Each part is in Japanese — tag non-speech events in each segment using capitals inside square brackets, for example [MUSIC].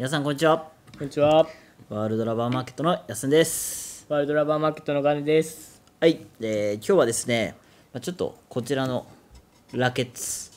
皆さんこんにちはこんにちはワールドラバーマーケットのやすんですワールドラバーマーケットのガネですはい、えー、今日はですねちょっとこちらのラケッツ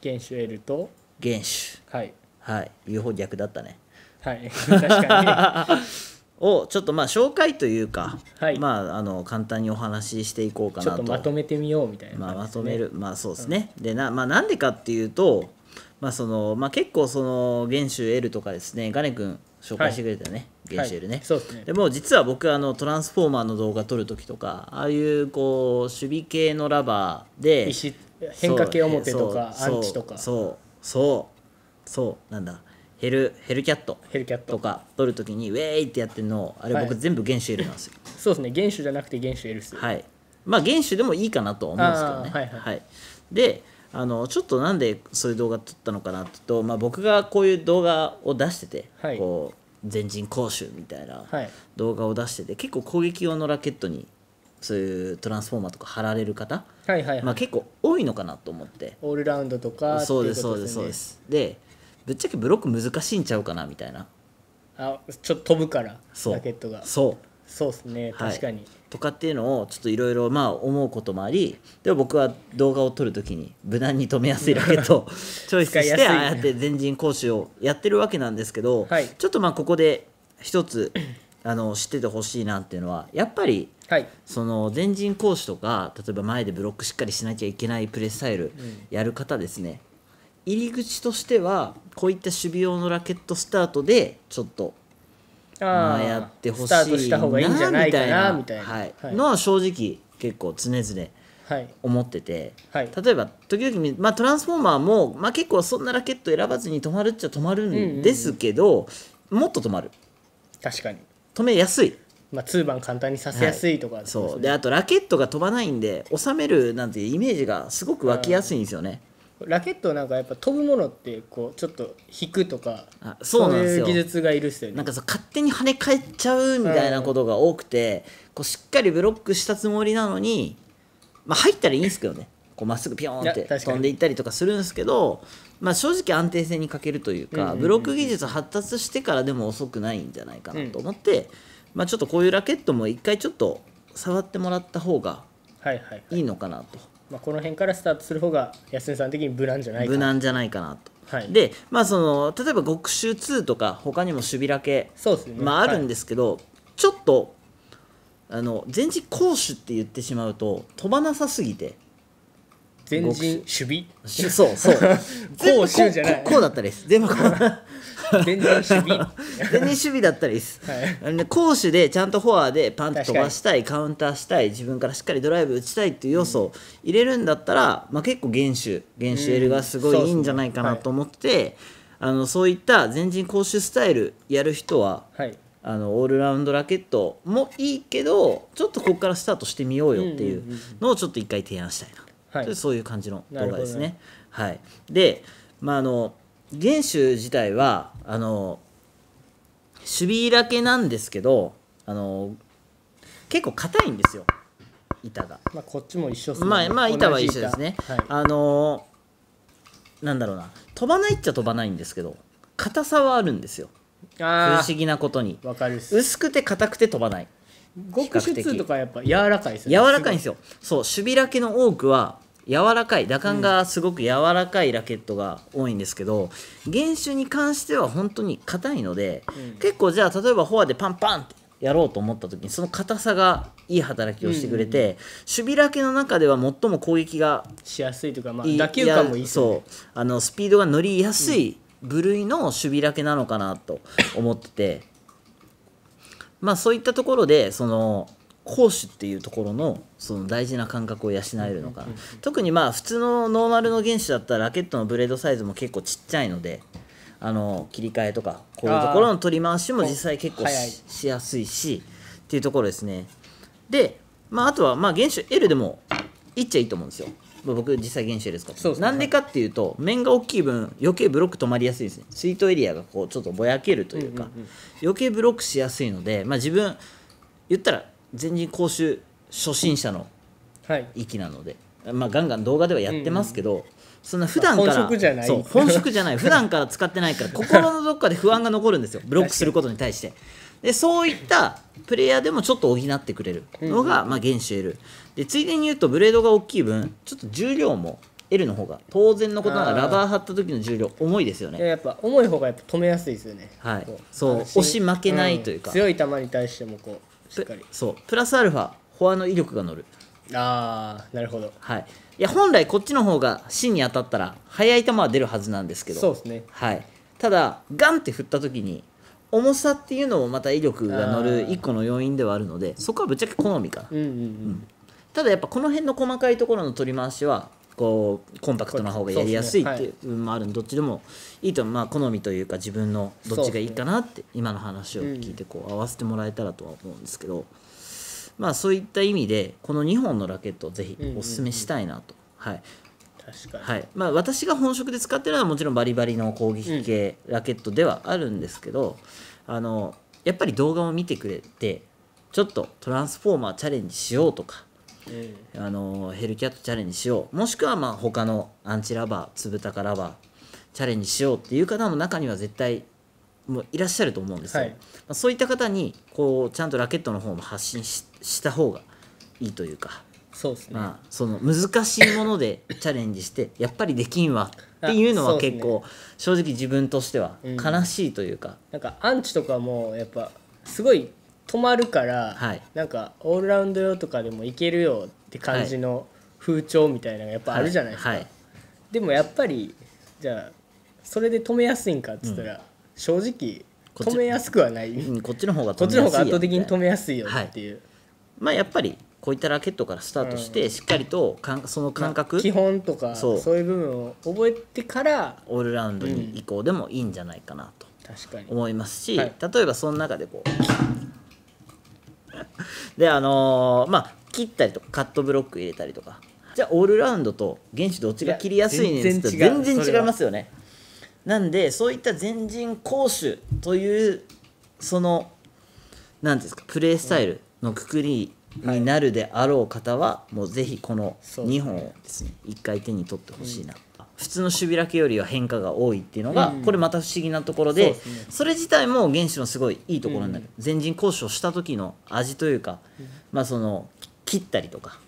原種 L と原種はいはいう方逆だったねはい [LAUGHS] 確かに [LAUGHS] をちょっとまあ紹介というか、はい、まああの簡単にお話ししていこうかなとまとめてみようみたいな、ね、まあ、まとめるまあそうですね、うん、でな,、まあ、なんでかっていうとまあそのまあ、結構その元首エルとかですねガネ君紹介してくれたね、はい、元首エねはい、そうですねでも実は僕あのトランスフォーマーの動画撮る時とかああいうこう守備系のラバーで変化系表とかアンチとかそうそうそうなんだヘルヘルキャットとか撮る時にウェーイってやってるのあれ僕全部原種エルなんですよ、はい、そうですね原種じゃなくて原種エルスはいまあ原種でもいいかなと思うんですけどねはい、はいはい、であのちょっとなんでそういう動画撮ったのかなってと、まあ、僕がこういう動画を出してて、はい、こう前人講習みたいな動画を出してて結構攻撃用のラケットにそういうトランスフォーマーとか貼られる方、はいはいはい、まあ、結構多いのかなと思ってオールラウンドとかそうですそうですそうですでぶっちゃけブロック難しいんちゃうかなみたいなあちょっと飛ぶからラケットがそうそうですね確かに、はい、とかっていうのをちょっといろいろ思うこともありでも僕は動画を撮るときに無難に止めやすいラケットを [LAUGHS] チョイスしてああやって前陣講習をやってるわけなんですけど、はい、ちょっとまあここで一つあの知っててほしいなっていうのはやっぱり、はい、その前陣講師とか例えば前でブロックしっかりしなきゃいけないプレースタイルやる方ですね、うん、入り口としてはこういった守備用のラケットスタートでちょっとあやってほしいなみたいなはいのは正直結構常々。はい、思ってて、はい、例えば時々、まあ、トランスフォーマーも、まあ、結構そんなラケット選ばずに止まるっちゃ止まるんですけど、うんうん、もっと止まる確かに止めやすい、まあ、2番簡単にさせやすいとか、ねはい、そうであとラケットが飛ばないんで収めるなんていうイメージがすごく湧きやすいんですよね、うんラケットなんかやっぱ飛ぶものってこうちょっと引くとかあそうなんですよいう技術がいるっすよねなんかそう勝手に跳ね返っちゃうみたいなことが多くて、こうしっかりブロックしたつもりなのに、まあ、入ったらいいんですけどねこうまっすぐピョーンって飛んでいったりとかするんですけど、まあ、正直安定性に欠けるというか、うんうんうんブロック技術発達してからでも遅くないんじゃないかなと思って、まあ、ちょっとこういうラケットも一回ちょっと触ってもらった方がいはいはいいいのかなとまあ、この辺からスタートする方が安根さん的に無難じゃないか無難じゃないかなと。はい、で、まあ、その例えば極州2とか他にも守備だけ、ね、まあ、あるんですけど、はい、ちょっとあの前陣攻守って言ってしまうと飛ばなさすぎて。前陣守備そうそう全部 [LAUGHS] こうだったです全部こう全然守備全然だったらいいです、はい、攻守でちゃんとフォアでパンと飛ばしたいカウンターしたい自分からしっかりドライブ打ちたいっていう要素を入れるんだったら、うん、まあ、結構厳守厳守 L がすごいいいんじゃないかなと思って、うんはい、あのそういった前陣攻守スタイルやる人は、はいあのオールラウンドラケットもいいけどちょっとここからスタートしてみようよっていうのをちょっと一回提案したいな、はい、そういう感じの動画ですね。はい、で、まあ、あの元首自体はあの守備だけなんですけどあの結構硬いんですよ板が、まあ、こっちも一緒ですねまあ、まあ、板は一緒ですね、はい、あのなんだろうな飛ばないっちゃ飛ばないんですけど硬さはあるんですよ不思議なことに薄くて硬くて飛ばない極手とかやっぱ柔らかいですよね柔らかいんですよそう守備だけの多くは柔らかい打感がすごく柔らかいラケットが多いんですけど、うん、原種に関しては本当に硬いので、うん、結構じゃあ例えばフォアでパンパンってやろうと思った時にその硬さがいい働きをしてくれて、うんうん、守備ラケの中では最も攻撃がしやすいというか、まあ、打球感もいい、ね、そうあのスピードが乗りやすい部類の守備ラケなのかなと思ってて、うん、まあそういったところでその講師っていうところのその大事な感覚を養えるのかな、特にまあ普通のノーマルの原子だったらラケットのブレードサイズも結構ちっちゃいのであの切り替えとかこういうところの取り回しも実際結構しやすいしっていうところですねで、まあ、あとはまあ原子 L でもいっちゃいいと思うんですよ僕実際原子 L 使かてなん、でかっていうと面が大きい分余計ブロック止まりやすいですねスイートエリアがこうちょっとぼやけるというか、余計ブロックしやすいので、まあ、自分言ったら全然講習初心者の域なので、はい、まあ、ガンガン動画ではやってますけど、うんうん、そんな普段から本職じゃないそう本職じゃない普段から使ってないから [LAUGHS] 心のどっかで不安が残るんですよブロックすることに対してでそういったプレイヤーでもちょっと補ってくれるのが、うん、まあ、原種 L でついでに言うとブレードが大きい分ちょっと重量も L の方が当然のことながらラバー貼った時の重量重いですよねやっぱ重い方がやっぱ止めやすいですよねはいそう押し負けないというか、うん、強い球に対してもこうしっかりそうプラスアルファフォアの威力が乗るあーなるほどはいいや本来こっちの方が芯に当たったら速い球は出るはずなんですけどそうですねはいただガンって振った時に重さっていうのもまた威力が乗る一個の要因ではあるのでそこはぶっちゃけ好みかな、うんうんうんうん、ただやっぱこの辺の細かいところの取り回しはこうコンパクトな方がやりやすいっていう部分もあるんでどっちでもいいとまあ好みというか自分のどっちがいいかなって今の話を聞いてこう合わせてもらえたらとは思うんですけどまあそういった意味でこの2本のラケットをぜひおすすめしたいなと。はいはいまあ、私が本職で使ってるのはもちろんバリバリの攻撃系ラケットではあるんですけど、あのやっぱり動画を見てくれてちょっとトランスフォーマーチャレンジしようとかえん、あのヘルキャットチャレンジしようもしくはまあ他のアンチラバーつぶたかラバーチャレンジしようっていう方も中には絶対もういらっしゃると思うんですよ、はい、そういった方にこうちゃんとラケットの方も発信した方がいいというかそうですね、まあ、その難しいもので [LAUGHS] チャレンジしてやっぱりできんわっていうのは結構、正直自分としては悲しいというか、うん、なんかアンチとかもやっぱすごい止まるから、はい、なんかオールラウンド用とかでもいけるよって感じの風潮みたいなのがやっぱあるじゃないですか、はいはい、でもやっぱりじゃあそれで止めやすいんかっつったら、うん、正直止めやすくはない、こっちの方がこっちの方が圧倒的に止めやすいよっていう、まあやっぱりこういったラケットからスタートして、しっかりとかんその感覚、まあ、基本とかそういう部分を覚えてからオールラウンドに移行でもいいんじゃないかなと確かに思いますし、はい、例えばその中でこうであのー、まあ切ったりとかカットブロック入れたりとかじゃあオールラウンドと原子どっちが切りやすいねんっ全然違いますよねなんでそういった前人攻守というその何ですかプレースタイルのくくりになるであろう方は、もうぜひこの2本をですね1回手に取ってほしいなと。普通の守備だけよりは変化が多いっていうのが、これまた不思議なところで、そでね、それ自体も原子のすごいいいところなんだけど、うん、前陣交渉した時の味というか、うん、まあその切ったりとか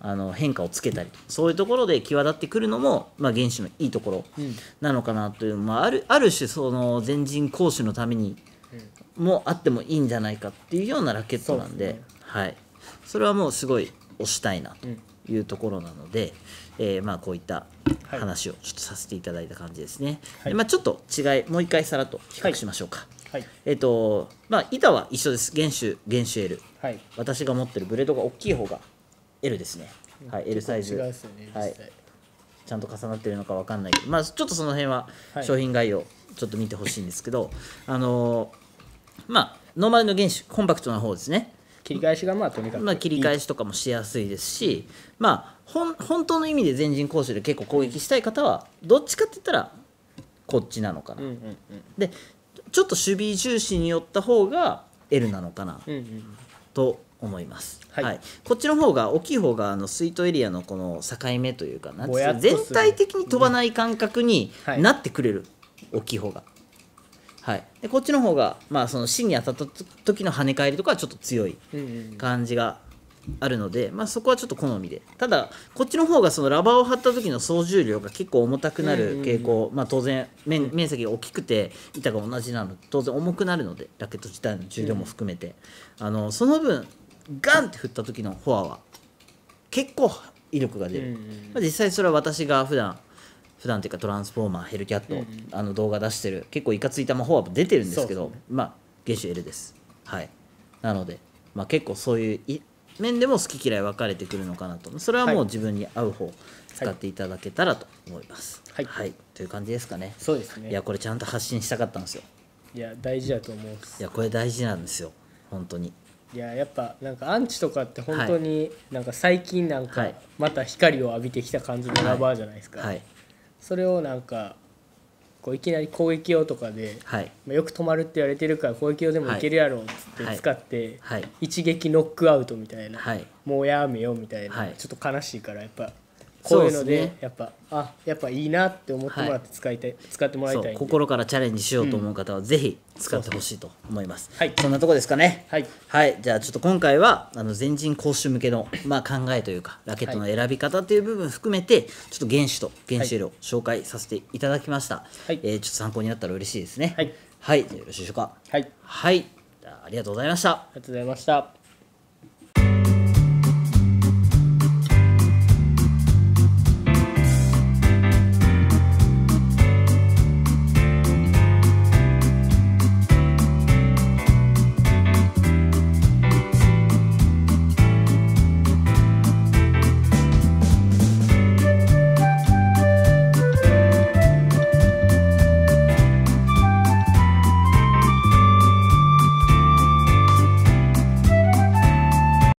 あの変化をつけたりそういうところで際立ってくるのも、まあ、原子のいいところなのかなという、まあ、あるある種その前陣講師のためにもあってもいいんじゃないかっていうようなラケットなんで、ね、はい、それはもうすごい押したいなと。いうところなので、えー、まあこういった話をちょっとさせていただいた感じですね。はい、まあ、ちょっと違いもう一回さらっと比較しましょうか。はい、えっ、ー、とまあ板は一緒です原種原種 L、はい、私が持ってるブレードが大きい方が L ですね。はい、L サイズ、ね、はい、ちゃんと重なってるのか分かんないけど、まあ、ちょっとその辺は商品概要ちょっと見てほしいんですけど、あのー、まあノーマルの原種コンパクトな方ですね切り返しがまあとにかくまあ、切り返しとかもしやすいですし、まあ、ほん本当の意味で前人講守で結構攻撃したい方はどっちかって言ったらこっちなのかな、うんうんうん、でちょっと守備重視によった方が L なのかな、うんうん、と思います、はい、はい、こっちの方が大きい方があのスイートエリアのこの境目というかな全体的に飛ばない感覚になってくれる、はい、大きい方が。はい、でこっちの方が、まあ、その芯に当たった時の跳ね返りとかはちょっと強い感じがあるので、まあ、そこはちょっと好みでただこっちの方がそのラバーを張った時の総重量が結構重たくなる傾向、まあ、当然面面積が大きくて板が同じなの当然重くなるのでラケット自体の重量も含めて、あのその分ガンって振った時のフォアは結構威力が出る、まあ、実際それは私が普段普段というかトランスフォーマーヘルキャット、うんうん、あの動画出してる結構いかついた魔法は出てるんですけど、ね、まあゲ種ュエルですはいなので、まあ、結構そういう面でも好き嫌い分かれてくるのかなとそれはもう自分に合う方、使っていただけたらと思います。はい、はい、という感じですかね。そうですね。いやこれちゃんと発信したかったんですよ。いや大事だと思う。いやこれ大事なんですよ本当に。いややっぱなんかアンチとかって本当に、なんか最近なんかまた光を浴びてきた感じのラバーじゃないですか。はい、はいそれをなんかこういきなり攻撃用とかで、はいまあ、よく止まるって言われてるから攻撃用でもいけるやろっつって使って、はいはい、一撃ノックアウトみたいな、もうやめよみたいな、ちょっと悲しいからやっぱこういうので、ね、やっぱあやっぱいいなって思ってもらって使いたい、はい、使ってもらいたい心からチャレンジしようと思う方は、ぜひ使ってほしいと思います、うん、はいそんなとこですかねはい、はい、じゃあちょっと今回はあの全人講習向けの、まあ、考えというかラケットの選び方という部分含めて、はい、ちょっと原子と原子量、は紹介させていただきました、はいえー、ちょっと参考になったら嬉しいですねはい、はい、よろしいでしょうかはい、はい、ありがとうございましたありがとうございました